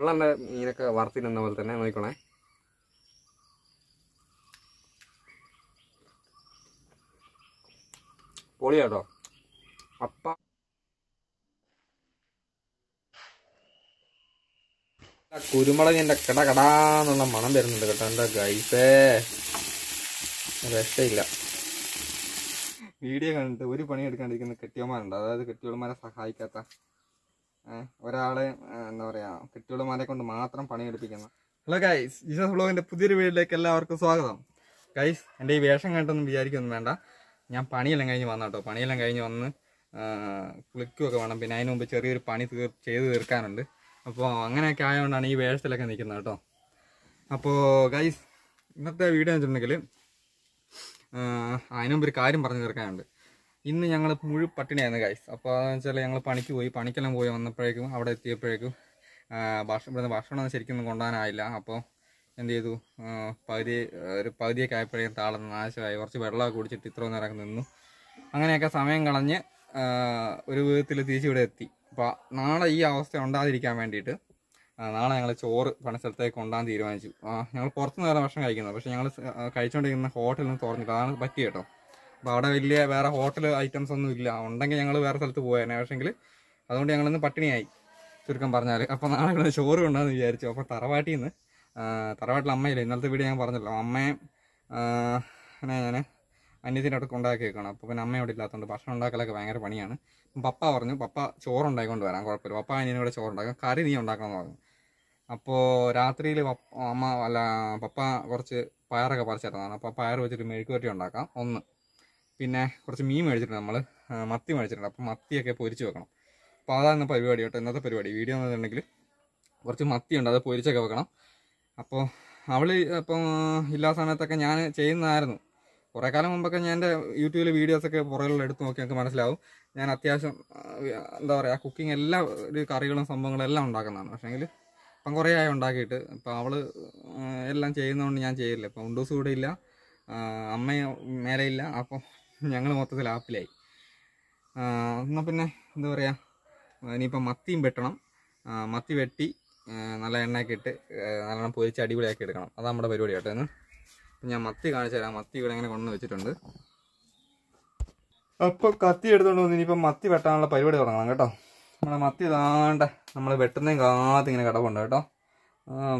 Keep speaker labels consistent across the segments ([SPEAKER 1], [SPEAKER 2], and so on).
[SPEAKER 1] ഉള്ളണ്ട മീനൊക്കെ വറുത്തിരുന്ന പോലെ തന്നെ നോക്കണേ പൊളിയാട്ടോ അപ്പ കുരുമുളകിൻ്റെ കട കടാന്നുള്ള മണം വരുന്നുണ്ട് കേട്ടോ എന്താ ഗൈസേ രക്ഷയില്ല വീഡിയോ കണ്ടിട്ട് ഒരു പണി എടുക്കാണ്ടിരിക്കുന്ന കെട്ടിയന്മാരുണ്ട് അതായത് കെട്ടിയോന്മാരെ സഹായിക്കാത്ത ഒരാളെ എന്താ പറയാ കെട്ടിയുള്ളമാരെ കൊണ്ട് മാത്രം പണിയെടുപ്പിക്കുന്ന ഹലോ ഗൈസ് ജീസസ് ബ്ലോഗിന്റെ പുതിയൊരു വീട്ടിലേക്ക് എല്ലാവർക്കും സ്വാഗതം ഗൈസ് എൻ്റെ ഈ വേഷം കണ്ടൊന്നും വിചാരിക്കൊന്നും വേണ്ട ഞാൻ പണിയെല്ലാം കഴിഞ്ഞ് വന്ന കേട്ടോ പണിയെല്ലാം കഴിഞ്ഞ് വന്ന് കുളിക്കുകയൊക്കെ വേണം പിന്നെ അതിന് മുമ്പ് ചെറിയൊരു പണി തീർ ചെയ്ത് തീർക്കാനുണ്ട് അപ്പോൾ അങ്ങനെയൊക്കെ ആയതുകൊണ്ടാണ് ഈ വേഷത്തിലൊക്കെ നിൽക്കുന്നത് കേട്ടോ അപ്പോൾ ഗൈസ് ഇന്നത്തെ വീഡിയോ എന്ന് വെച്ചിട്ടുണ്ടെങ്കിൽ അതിനുമുമ്പ് ഒരു കാര്യം പറഞ്ഞു തീർക്കാനുണ്ട് ഇന്ന് ഞങ്ങൾ മുഴു പട്ടിണിയായിരുന്നു ഗൈസ് അപ്പോൾ അതെന്ന് വെച്ചാൽ ഞങ്ങൾ പണിക്ക് പോയി പണിക്കെല്ലാം പോയി വന്നപ്പോഴേക്കും അവിടെ എത്തിയപ്പോഴേക്കും ഭക്ഷണം ഇവിടുന്ന് ഭക്ഷണമൊന്നും ശരിക്കൊന്നും കൊണ്ടുപോകാനായില്ല അപ്പോൾ എന്ത് ചെയ്തു പകുതി ഒരു പകുതിയൊക്കെ ആയപ്പോഴേക്കും താളം നാശമായി കുറച്ച് വെള്ളമൊക്കെ കുടിച്ചിട്ട് ഇത്രയും നേരം നിന്നു അങ്ങനെയൊക്കെ സമയം കളഞ്ഞ് ഒരു വിധത്തിൽ തിരിച്ചിവിടെ എത്തി അപ്പോൾ നാളെ ഈ അവസ്ഥ ഉണ്ടാതിരിക്കാൻ വേണ്ടിയിട്ട് നാളെ ഞങ്ങൾ ചോറ് പണിസ്ഥലത്തേക്ക് കൊണ്ടുപോകാൻ തീരുമാനിച്ചു ഞങ്ങൾ പുറത്തുനിന്ന് നേരം ഭക്ഷണം കഴിക്കുന്നത് പക്ഷേ ഞങ്ങൾ കഴിച്ചുകൊണ്ടിരിക്കുന്ന ഹോട്ടലിൽ നിന്ന് തുറന്നിട്ട് അതാണ് പറ്റി കേട്ടോ അപ്പോൾ അവിടെ വലിയ വേറെ ഹോട്ടൽ ഐറ്റംസ് ഒന്നും ഇല്ല ഉണ്ടെങ്കിൽ ഞങ്ങൾ വേറെ സ്ഥലത്ത് പോയേനെ പക്ഷേങ്കിൽ അതുകൊണ്ട് ഞങ്ങളൊന്ന് പട്ടിണിയായി ചുരുക്കം പറഞ്ഞാൽ അപ്പോൾ നാളെ ഇവിടെ ചോറ് കൊണ്ടാന്ന് വിചാരിച്ചു അപ്പോൾ തറവാട്ടിൽ നിന്ന് തറവാട്ടിൽ അമ്മയില്ല ഇന്നലത്തെ വീട് ഞാൻ പറഞ്ഞല്ലോ അമ്മയും ഞാൻ അന്യത്തിൻ്റെ അവിടെ കൊണ്ടാക്കി വെക്കണം അപ്പോൾ പിന്നെ അമ്മയോട് ഇല്ലാത്തതുകൊണ്ട് ഭക്ഷണം ഉണ്ടാക്കലൊക്കെ ഭയങ്കര പണിയാണ് പപ്പ പറഞ്ഞു പപ്പ ചോറുണ്ടായിക്കൊണ്ട് വരാം കുഴപ്പമില്ല പപ്പ അനിയനോട് ചോറ് ചോറുണ്ടാക്കാം കറി നീ ഉണ്ടാക്കണം എന്ന് പറഞ്ഞു അപ്പോൾ രാത്രിയിൽ അമ്മ അല്ല പപ്പ കുറച്ച് പയറൊക്കെ പറിച്ചിരുന്നതാണ് അപ്പോൾ പയർ വെച്ചിട്ട് മെഴുക്കുവരട്ടി ഉണ്ടാക്കാം ഒന്ന് പിന്നെ കുറച്ച് മീൻ മേടിച്ചിട്ടുണ്ട് നമ്മൾ മത്തി മേടിച്ചിട്ടുണ്ട് അപ്പോൾ മത്തിയൊക്കെ പൊരിച്ച് വെക്കണം അപ്പോൾ അതാണ് പരിപാടി കേട്ടോ ഇന്നത്തെ പരിപാടി വീഡിയോ എന്ന് പറഞ്ഞിട്ടുണ്ടെങ്കിൽ കുറച്ച് മത്തിയുണ്ട് അത് പൊരിച്ചൊക്കെ വെക്കണം അപ്പോൾ അവൾ ഇപ്പം ഇല്ലാ സമയത്തൊക്കെ ഞാൻ ചെയ്യുന്നതായിരുന്നു കുറേ കാലം മുമ്പൊക്കെ ഞാൻ എൻ്റെ യൂട്യൂബിലെ വീഡിയോസൊക്കെ പുറകിലുള്ള എടുത്ത് നോക്കി നമുക്ക് മനസ്സിലാവും ഞാൻ അത്യാവശ്യം എന്താ പറയുക കുക്കിംഗ് എല്ലാ ഒരു കറികളും സംഭവങ്ങളും എല്ലാം ഉണ്ടാക്കുന്നതാണ് പക്ഷേങ്കിൽ ഇപ്പം കുറേ ആയി ഉണ്ടാക്കിയിട്ട് ഇപ്പം അവൾ എല്ലാം ചെയ്യുന്നതുകൊണ്ട് ഞാൻ ചെയ്യില്ല ഇപ്പം ഉണ്ടൂസ് കൂടെ ഇല്ല അമ്മയും മേലെയില്ല അപ്പോൾ അപ്പം ഞങ്ങൾ മൊത്തത്തിൽ ആപ്പിലായി എന്നാൽ പിന്നെ എന്താ പറയുക ഇനിയിപ്പം മത്തിയും വെട്ടണം മത്തി വെട്ടി നല്ല എണ്ണയൊക്കെ ഇട്ട് നല്ലോണം പൊരിച്ച് അടിപൊളിയാക്കി എടുക്കണം അതാണ് നമ്മുടെ പരിപാടി കേട്ടോ ഇന്ന് ഞാൻ മത്തി കാണിച്ചു തരാം മത്തി ഇവിടെ ഇങ്ങനെ കൊണ്ടുവന്ന് വെച്ചിട്ടുണ്ട് അപ്പോൾ കത്തി എടുത്തുകൊണ്ട് വന്ന് ഇനിയിപ്പം മത്തി വെട്ടാനുള്ള പരിപാടി തുടങ്ങണം കേട്ടോ നമ്മുടെ മത്തി ഇതാണ്ട് നമ്മൾ വെട്ടുന്നതും കാത്ത് ഇങ്ങനെ കിടപ്പുണ്ട് കേട്ടോ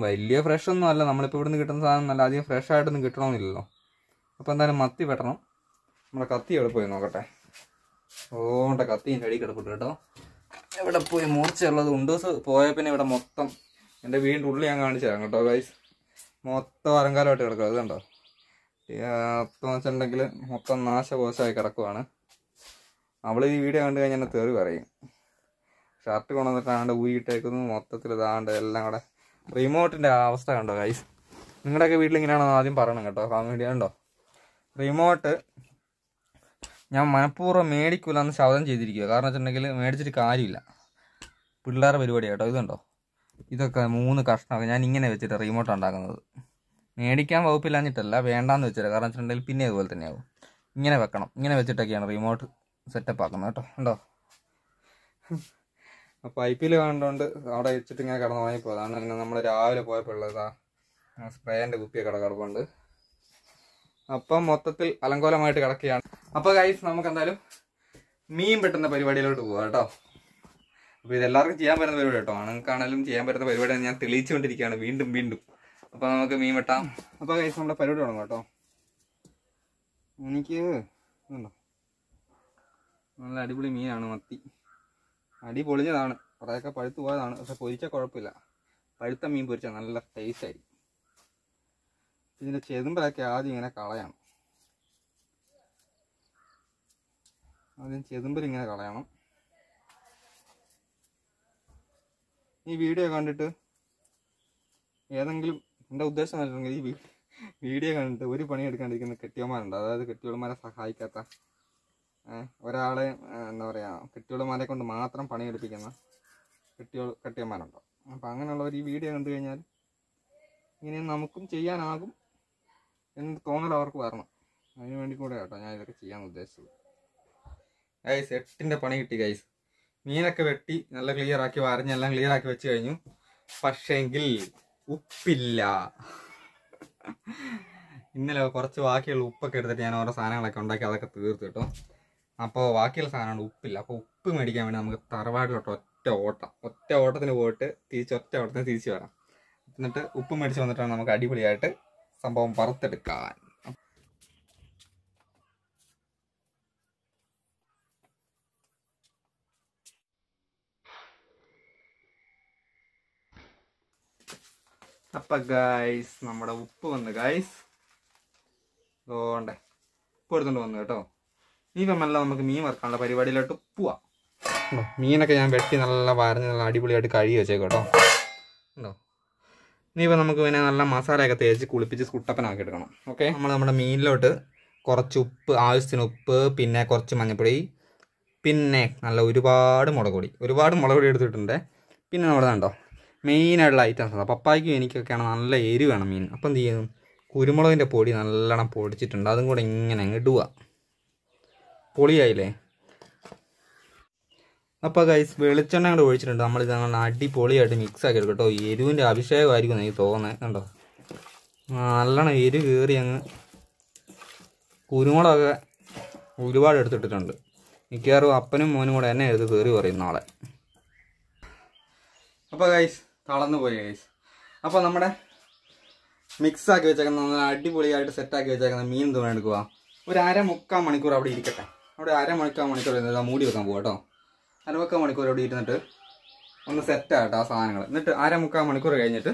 [SPEAKER 1] വലിയ ഫ്രഷ് ഒന്നും അല്ല നമ്മളിപ്പോൾ ഇവിടുന്ന് കിട്ടുന്ന സാധനം നല്ല അധികം ഫ്രഷ് ആയിട്ടൊന്നും കിട്ടണമെന്നില്ലല്ലോ അപ്പോൾ എന്തായാലും മത്തി വെട്ടണം നമ്മുടെ കത്തി എവിടെ പോയി നോക്കട്ടെ ഓണ്ട കത്തിൻ്റെ അടി കിടപ്പിട്ട് കേട്ടോ എവിടെ പോയി മൂർച്ചയുള്ളത് ഉണ്ട് പോയ പിന്നെ ഇവിടെ മൊത്തം എൻ്റെ വീടിൻ്റെ ഉള്ളിൽ ഞാൻ കാണിച്ചു തരാം കേട്ടോ ഗൈസ് മൊത്തം അലങ്കാരമായിട്ട് കിടക്കുക അത് കണ്ടോ വെച്ചിട്ടുണ്ടെങ്കിൽ മൊത്തം നാശകോശമായി കിടക്കുവാണ് അവൾ ഈ വീഡിയോ കണ്ടു കഴിഞ്ഞാൽ എന്നെ തെറി പറയും ഷർട്ട് കൊണ്ടുവന്നിട്ടാണ്ട് ഊരിയിട്ടേക്കുന്നു മൊത്തത്തിൽ ഇതാണ്ട് എല്ലാം കൂടെ റിമോട്ടിൻ്റെ അവസ്ഥ കണ്ടോ ഗൈസ് നിങ്ങളുടെയൊക്കെ വീട്ടിൽ ഇങ്ങനെയാണോ ആദ്യം പറയണം കേട്ടോ കമൻറ്റ് ചെയ്യണ്ടോ റിമോട്ട് ഞാൻ മനഃപൂർവ്വം മേടിക്കൂലെന്ന് ശബ്ദം ചെയ്തിരിക്കുക കാരണം വെച്ചിട്ടുണ്ടെങ്കിൽ മേടിച്ചിട്ട് കാര്യമില്ല പിള്ളേരുടെ പരിപാടി കേട്ടോ ഇതുണ്ടോ ഇതൊക്കെ മൂന്ന് കഷ്ണമൊക്കെ ഞാൻ ഇങ്ങനെ വെച്ചിട്ട് റിമോട്ട് ഉണ്ടാക്കുന്നത് മേടിക്കാൻ വകുപ്പില്ലാഞ്ഞിട്ടല്ല വേണ്ടാന്ന് വെച്ചിട്ട് കാരണം വെച്ചിട്ടുണ്ടെങ്കിൽ പിന്നെ അതുപോലെ തന്നെയാവും ഇങ്ങനെ വെക്കണം ഇങ്ങനെ വെച്ചിട്ടൊക്കെയാണ് റിമോട്ട് സെറ്റപ്പ് ആക്കുന്നത് കേട്ടോ ഉണ്ടോ അപ്പോൾ ഐ പി എൽ കണ്ടുകൊണ്ട് അവിടെ വെച്ചിട്ട് ഇങ്ങനെ കിടന്ന് വാങ്ങിപ്പോൾ അതാണ് അങ്ങനെ നമ്മൾ രാവിലെ പോയപ്പോഴുള്ളതാ സ്പ്രേൻ്റെ കുപ്പിയൊക്കെ കിടക്കുന്നുണ്ട് അപ്പം മൊത്തത്തിൽ അലങ്കോലമായിട്ട് കിടക്കുകയാണ് അപ്പോൾ ഗൈസ് നമുക്ക് എന്തായാലും മീൻ പെട്ടുന്ന പരിപാടിയിലോട്ട് പോവാം കേട്ടോ അപ്പോൾ ഇതെല്ലാവർക്കും ചെയ്യാൻ പറ്റുന്ന പരിപാടി കേട്ടോ ആണുങ്ങൾക്കാണെങ്കിലും ചെയ്യാൻ പറ്റുന്ന പരിപാടി ഞാൻ തെളിയിച്ചുകൊണ്ടിരിക്കുകയാണ് വീണ്ടും വീണ്ടും അപ്പോൾ നമുക്ക് മീൻ വെട്ടാം അപ്പോൾ ഗൈസ് നമ്മുടെ പരിപാടി തുടങ്ങാം കേട്ടോ എനിക്ക് നല്ല അടിപൊളി മീനാണ് മത്തി അടി പൊളിഞ്ഞതാണ് കുറേയൊക്കെ പഴുത്തു പോയതാണ് പക്ഷെ പൊരിച്ച കുഴപ്പമില്ല പഴുത്ത മീൻ പൊരിച്ച നല്ല ടേസ്റ്റ് ആയിരിക്കും ഇതിൻ്റെ ചെതുമ്പലൊക്കെ ആദ്യം ഇങ്ങനെ കളയാണ് ആദ്യം ഇങ്ങനെ കളയണം ഈ വീഡിയോ കണ്ടിട്ട് ഏതെങ്കിലും എൻ്റെ ഉദ്ദേശം വെച്ചിട്ടുണ്ടെങ്കിൽ ഈ വീഡിയോ കണ്ടിട്ട് ഒരു പണി എടുക്കാണ്ടിരിക്കുന്ന കെട്ടിയവന്മാരുണ്ട് അതായത് കെട്ടിയോളമാരെ സഹായിക്കാത്ത ഒരാളെ എന്താ പറയുക കെട്ടിയോളമാരെ കൊണ്ട് മാത്രം പണിയെടുപ്പിക്കുന്ന കെട്ടിയോൾ കെട്ടിയന്മാരുണ്ട് അപ്പോൾ അങ്ങനെയുള്ളവർ ഈ വീഡിയോ കണ്ടു കഴിഞ്ഞാൽ ഇങ്ങനെ നമുക്കും ചെയ്യാനാകും എന്ന് തോന്നൽ അവർക്ക് വരണം അതിന് വേണ്ടി കൂടെ കേട്ടോ ഞാൻ ഇതൊക്കെ ചെയ്യാൻ ഉദ്ദേശിച്ചത് ഗൈസ് എട്ടിൻ്റെ പണി കിട്ടി ഗൈസ് മീനൊക്കെ വെട്ടി നല്ല ക്ലിയർ ആക്കി വരഞ്ഞെല്ലാം ക്ലിയർ ആക്കി വെച്ച് കഴിഞ്ഞു പക്ഷേങ്കിൽ ഉപ്പില്ല ഇന്നലെ കുറച്ച് ബാക്കിയുള്ള ഉപ്പൊക്കെ എടുത്തിട്ട് ഞാൻ ഓരോ സാധനങ്ങളൊക്കെ ഉണ്ടാക്കി അതൊക്കെ തീർത്ത് കേട്ടോ അപ്പോൾ ബാക്കിയുള്ള സാധനമാണ് ഉപ്പില്ല അപ്പോൾ ഉപ്പ് മേടിക്കാൻ വേണ്ടി നമുക്ക് തറവാടിലോട്ട് ഒറ്റ ഓട്ടം ഒറ്റ ഓട്ടത്തിന് പോയിട്ട് തിരിച്ച് ഒറ്റ ഓട്ടത്തിന് തിരിച്ച് വരാം എന്നിട്ട് ഉപ്പ് മേടിച്ച് വന്നിട്ടാണ് നമുക്ക് അടിപൊളിയായിട്ട് സംഭവം പുറത്തെടുക്കാൻ അപ്പൊ ഗായ്സ് നമ്മുടെ ഉപ്പ് വന്ന് ഗായ്സ് ഓണ്ടേ ഉപ്പ് എടുത്തോണ്ട് വന്നു കേട്ടോ ഈ വെമ്മല്ല നമുക്ക് മീൻ വറക്കാനുള്ള പരിപാടിയിലോട്ട് പോവാ മീനൊക്കെ ഞാൻ വെട്ടി നല്ല വരഞ്ഞ് നല്ല അടിപൊളിയായിട്ട് കഴുകി വെച്ചേക്കോട്ടോ കേട്ടോ ഉണ്ടോ ഇനിയിപ്പോൾ നമുക്ക് പിന്നെ നല്ല മസാലയൊക്കെ തേച്ച് കുളിപ്പിച്ച് കുട്ടപ്പനാക്കി എടുക്കണം ഓക്കെ നമ്മൾ നമ്മുടെ മീനിലോട്ട് കുറച്ച് ഉപ്പ് ആവശ്യത്തിന് ഉപ്പ് പിന്നെ കുറച്ച് മഞ്ഞപ്പൊടി പിന്നെ നല്ല ഒരുപാട് മുളക് പൊടി ഒരുപാട് മുളക് പൊടി എടുത്തിട്ടുണ്ട് പിന്നെ നമ്മുടെ കണ്ടോ മെയിനായിട്ടുള്ള ഐറ്റംസാണ് പപ്പായ്ക്കും എനിക്കൊക്കെയാണ് നല്ല എരി വേണം മീൻ അപ്പം എന്ത് ചെയ്യുന്നു കുരുമുളകിൻ്റെ പൊടി നല്ലോണം പൊടിച്ചിട്ടുണ്ട് അതും കൂടെ ഇങ്ങനെ ഇടുക പൊളിയായില്ലേ അപ്പോൾ ഗൈസ് വെളിച്ചെണ്ണ കൂടെ ഒഴിച്ചിട്ടുണ്ട് നമ്മളിത് നമ്മൾ അടിപൊളിയായിട്ട് മിക്സ് ആക്കി എടുക്കും കേട്ടോ എരിവിൻ്റെ അഭിഷേകമായിരിക്കും എനിക്ക് തോന്നുന്നത് കണ്ടോ നല്ലോണം എരിവ് കയറി അങ്ങ് കുരുമുളകൊക്കെ ഒരുപാട് എടുത്തിട്ടിട്ടുണ്ട് മിക്കവാറും അപ്പനും മോനും കൂടെ എന്നെ എഴുതി കയറി പറയും നാളെ അപ്പോൾ ഗൈസ് കളന്നു പോയി ഗൈസ് അപ്പോൾ നമ്മുടെ മിക്സ് ആക്കി വെച്ചേക്കുന്ന നല്ല അടിപൊളിയായിട്ട് സെറ്റാക്കി വെച്ചേക്കുന്ന മീൻ തുണി എടുക്കുക ഒരു അര മുക്കാൽ മണിക്കൂർ അവിടെ ഇരിക്കട്ടെ അവിടെ അര മണിക്കാൽ മണിക്കൂർ ഇരുന്നിട്ട് മൂടി വെക്കാൻ പോകും കേട്ടോ അര മുക്കാൽ മണിക്കൂർ അവിടെ ഇരുന്നിട്ട് ഒന്ന് സെറ്റാകട്ടെ ആ സാധനങ്ങൾ എന്നിട്ട് അര മുക്കാൽ മണിക്കൂർ കഴിഞ്ഞിട്ട്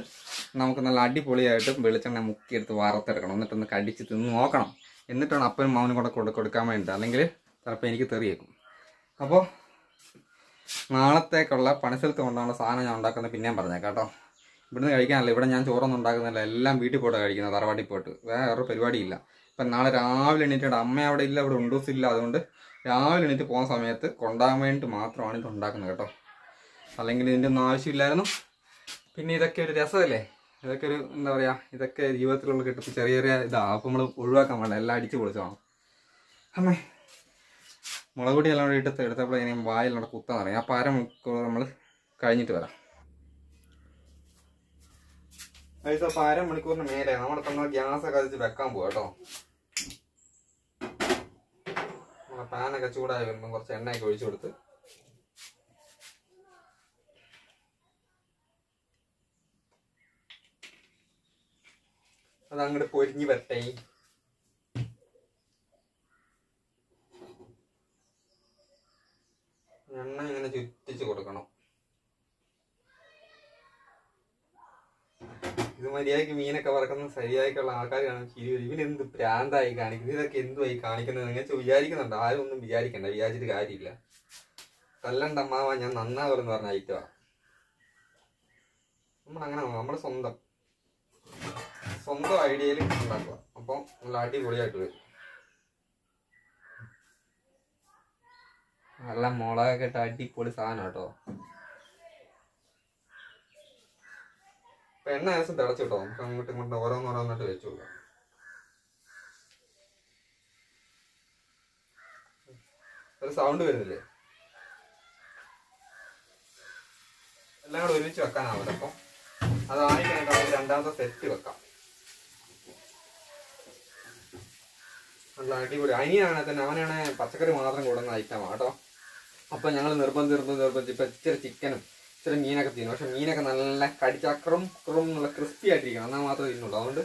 [SPEAKER 1] നമുക്ക് നല്ല അടിപൊളിയായിട്ട് വെളിച്ചെണ്ണ മുക്കിയെടുത്ത് വറുത്തെടുക്കണം എന്നിട്ടൊന്ന് കടിച്ച് തിന്ന് നോക്കണം എന്നിട്ടാണ് അപ്പനും മാവനും കൂടെ കൊടുക്കാൻ വേണ്ടിയിട്ട് അല്ലെങ്കിൽ ചിലപ്പോൾ എനിക്ക് തെറിയേക്കും അപ്പോൾ നാളത്തേക്കുള്ള പണിസ്ഥലത്ത് കൊണ്ടുള്ള സാധനം ഞാൻ ഉണ്ടാക്കുന്നത് പിന്നെയും പറഞ്ഞേക്കാം കേട്ടോ ഇവിടുന്ന് കഴിക്കാനല്ല ഇവിടെ ഞാൻ ചോറൊന്നും ഉണ്ടാക്കുന്നില്ല എല്ലാം വീട്ടിൽ പോയിട്ട് കഴിക്കുന്നത് തറവാട്ടിൽ പോയിട്ട് വേറെ പരിപാടിയില്ല ഇപ്പം നാളെ രാവിലെ എണീറ്റ് അമ്മ അവിടെ ഇല്ല അവിടെ ഉണ്ടൂസില്ല അതുകൊണ്ട് രാവിലെ എണീറ്റ് പോകുന്ന സമയത്ത് കൊണ്ടാകാൻ വേണ്ടി മാത്രമാണ് ഇത് ഉണ്ടാക്കുന്നത് കേട്ടോ അല്ലെങ്കിൽ ഇതിൻ്റെ ഒന്നും ആവശ്യമില്ലായിരുന്നു പിന്നെ ഇതൊക്കെ ഒരു രസമല്ലേ ഇതൊക്കെ ഒരു എന്താ പറയുക ഇതൊക്കെ ജീവിതത്തിലുള്ള കിട്ടുമ്പോൾ ചെറിയ ചെറിയ ഇതാണ് അപ്പം നമ്മൾ ഒഴിവാക്കാൻ വേണ്ട എല്ലാം അടിച്ചു പൊളിച്ചതാണ് അമ്മേ മുളക് എല്ലാം കൂടി ഇട്ട് എടുത്തപ്പോൾ ഇനി നമ്മുടെ കുത്താൻ തുടങ്ങി അപ്പോൾ അരമണിക്കൂർ നമ്മൾ കഴിഞ്ഞിട്ട് വരാം അതായത് പാര മണിക്കൂറിന് മേലെ നമ്മുടെ നമ്മൾ ഗ്യാസൊക്കെ അതിച്ച് വെക്കാൻ പോകും കേട്ടോ നമ്മുടെ പാനൊക്കെ ചൂടായി വരുമ്പം കുറച്ച് എണ്ണയൊക്കെ ഒഴിച്ചു കൊടുത്ത് അത് അങ്ങോട്ട് പൊരിഞ്ഞ് വരട്ടെ മര്യാദക്ക് മീനൊക്കെ വറക്കുന്ന ശരിയായിട്ടുള്ള ആൾക്കാർ കാണും ചിരി വരും ഇവനെന്ത് പ്രാന്തായി കാണിക്കുന്നത് ഇതൊക്കെ എന്തുമായി കാണിക്കുന്നത് നിങ്ങൾക്ക് വിചാരിക്കുന്നുണ്ട് ആരും ഒന്നും വിചാരിക്കണ്ട വിചാരിച്ചിട്ട് കാര്യമില്ല തല്ലണ്ട അമ്മാവ ഞാൻ നന്നാവെന്ന് പറഞ്ഞ ഐറ്റമാ നമ്മൾ അങ്ങനെ നമ്മുടെ സ്വന്തം സ്വന്തം ഐഡിയയിൽ ഉണ്ടാക്കുക അപ്പം നല്ല അടിപൊളിയായിട്ട് വരും നല്ല മുളകൊക്കെ ഇട്ട് അടിപൊളി സാധനം കേട്ടോ അപ്പൊ എണ്ണ ഏകദേശം കേട്ടോ നമുക്ക് അങ്ങോട്ട് ഇങ്ങോട്ട് ഓരോന്നോരോന്നായിട്ട് വെച്ചു കൊടുക്കാം ഒരു സൗണ്ട് വരുന്നില്ലേ എല്ലാം കൂടെ ഒരുമിച്ച് വെക്കാനാവില്ല അപ്പൊ അതായി കഴിഞ്ഞിട്ട് രണ്ടാമത്തെ സെറ്റ് വെക്കാം നല്ല അടിപൊളി അനിയാണെ തന്നെ പച്ചക്കറി മാത്രം കൂടുന്ന ഐറ്റമാണ് കേട്ടോ അപ്പൊ ഞങ്ങൾ നിർബന്ധിച്ച് നിർബന്ധിച്ച് ഇപ്പൊ ഇച്ചിരി ചിക്കനും ഇച്ചിരി മീനൊക്കെ തിന്നു പക്ഷെ മീനൊക്കെ നല്ല കടിച്ചക്രം ക്രം നല്ല ക്രിസ്പി ആയിട്ടിരിക്കണം എന്നാൽ മാത്രമേ തിന്നുള്ളൂ അതുകൊണ്ട്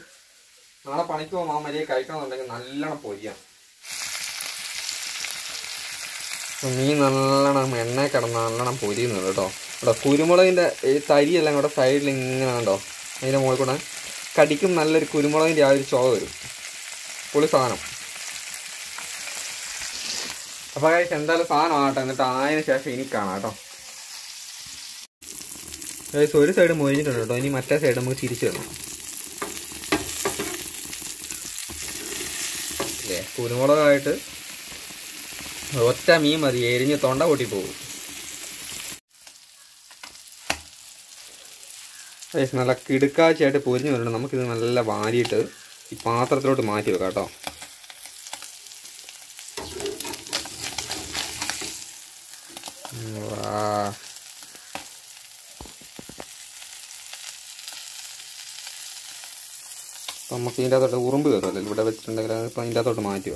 [SPEAKER 1] നാളെ പണിക്ക് പോകുമ്പോൾ ആ മര്യാദ കഴിക്കണമെന്നുണ്ടെങ്കിൽ നല്ലോണം പൊരിയാണ് മീൻ നല്ലോണം എണ്ണ കിടന്ന് നല്ലോണം പൊരിയുന്നുണ്ട് കേട്ടോ ഇവിടെ കുരുമുളകിൻ്റെ ഈ തരിയെല്ലാം കൂടെ സൈഡിൽ ഇങ്ങനെ ഉണ്ടോ അതിൻ്റെ മുകളിൽ കൂടെ കടിക്കും നല്ലൊരു കുരുമുളകിൻ്റെ ആ ഒരു ചുവ വരും പുളി സാധനം അപ്പോൾ കഴിച്ച് എന്തായാലും സാധനം കേട്ടോ എന്നിട്ട് ആയതിനു ശേഷം എനിക്കാണ് കേട്ടോ അതായത് ഒരു സൈഡ് മൊരിഞ്ഞിട്ടുണ്ട് കേട്ടോ ഇനി മറ്റേ സൈഡ് നമുക്ക് തിരിച്ചു വരണം അല്ലേ കുരുമുളകായിട്ട് ഒറ്റ മീൻ മതി എരിഞ്ഞ് തൊണ്ട പൊട്ടി പോകും നല്ല കിടുക്കാച്ചയായിട്ട് പൊരിഞ്ഞു വരണം നമുക്കിത് നല്ല വാരിയിട്ട് ഈ പാത്രത്തിലോട്ട് മാറ്റി വെക്കാം കേട്ടോ വാ നമുക്ക് ഇതിൻ്റെ അകത്തോട്ട് ഉറുമ്പ് കയറുമല്ലോ ഇവിടെ വെച്ചിട്ടുണ്ടെങ്കിൽ അതിപ്പോൾ ഇതിൻ്റെ അകത്തോട്ട് മാറ്റി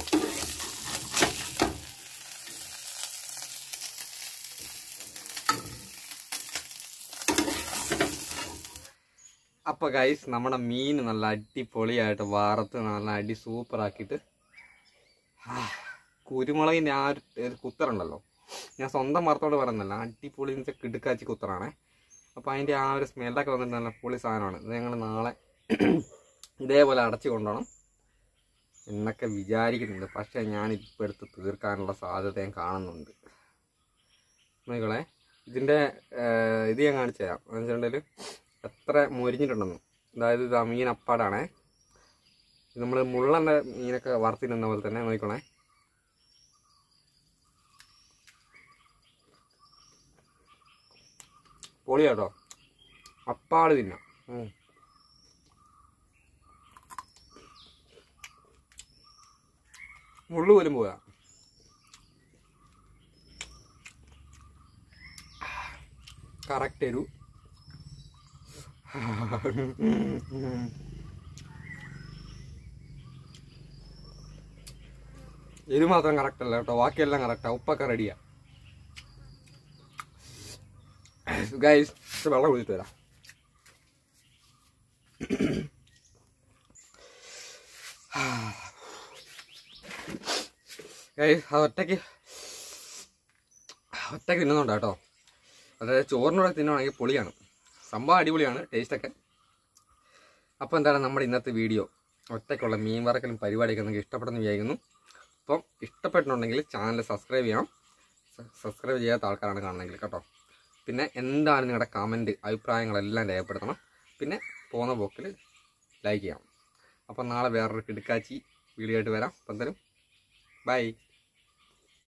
[SPEAKER 1] അപ്പൊ ഗൈസ് നമ്മുടെ മീൻ നല്ല അടിപൊളിയായിട്ട് വാർത്ത് നല്ല അടി സൂപ്പറാക്കിയിട്ട് കുരുമുളകിൻ്റെ ആ ഒരു കുത്തറുണ്ടല്ലോ ഞാൻ സ്വന്തം വാർത്തോട് പറയുന്നല്ല അടിപൊളി വെച്ചാൽ കിടുക്കാച്ചി കുത്തറാണേ അപ്പൊ അതിൻ്റെ ആ ഒരു സ്മെല്ലൊക്കെ വന്നിട്ട് നല്ല പൊളി സാധനമാണ് ഇത് ഞങ്ങൾ നാളെ ഇതേപോലെ അടച്ചു കൊണ്ടുപോകണം എന്നൊക്കെ വിചാരിക്കുന്നുണ്ട് പക്ഷേ ഇപ്പം എടുത്ത് തീർക്കാനുള്ള സാധ്യതയും കാണുന്നുണ്ട് നിങ്ങളെ ഇതിൻ്റെ ഇത് ഞാൻ കാണിച്ചു തരാം എന്ന് വെച്ചിട്ടുണ്ടെങ്കിൽ എത്ര മുരിഞ്ഞിട്ടുണ്ടെന്ന് അതായത് ഇത് ആ മീനപ്പാടാണ് നമ്മൾ മുള്ളൻ്റെ മീനൊക്കെ വറുത്തിരുന്ന പോലെ തന്നെ നോക്കണേ പൊളിയാട്ടോ അപ്പാട് തിന്നാം മുള്ളു പോലും പോയാ കറക്റ്റ് ഒരു ഇത് മാത്രം കറക്റ്റ് അല്ല കേട്ടോ ബാക്കിയെല്ലാം കറക്റ്റാ ഉപ്പൊക്കെ റെഡിയാ ഗൈസ് വെള്ളം കുടിച്ചിട്ട് വരാം ആ ഒറ്റക്ക് ഒറ്റക്ക് തിന്നുന്നുണ്ട് കേട്ടോ അതായത് ചോറിനോടെ തിന്നുകയാണെങ്കിൽ പൊളിയാണ് സംഭവം അടിപൊളിയാണ് ടേസ്റ്റൊക്കെ അപ്പോൾ എന്താണ് നമ്മുടെ ഇന്നത്തെ വീഡിയോ ഒറ്റയ്ക്കുള്ള മീൻ വറക്കലും പരിപാടിയൊക്കെ നിങ്ങൾക്ക് ഇഷ്ടപ്പെടുന്നു വിചാരിക്കുന്നു അപ്പം ഇഷ്ടപ്പെട്ടിട്ടുണ്ടെങ്കിൽ ചാനൽ സബ്സ്ക്രൈബ് ചെയ്യണം സബ്സ്ക്രൈബ് ചെയ്യാത്ത ആൾക്കാരാണ് കാണണമെങ്കിൽ കേട്ടോ പിന്നെ എന്താണ് നിങ്ങളുടെ കമൻറ്റ് അഭിപ്രായങ്ങളെല്ലാം രേഖപ്പെടുത്തണം പിന്നെ പോകുന്ന പോക്കിൽ ലൈക്ക് ചെയ്യാം അപ്പം നാളെ വേറൊരു കിടുക്കാച്ചി വീഡിയോ ആയിട്ട് വരാം അപ്പം തരും ബൈ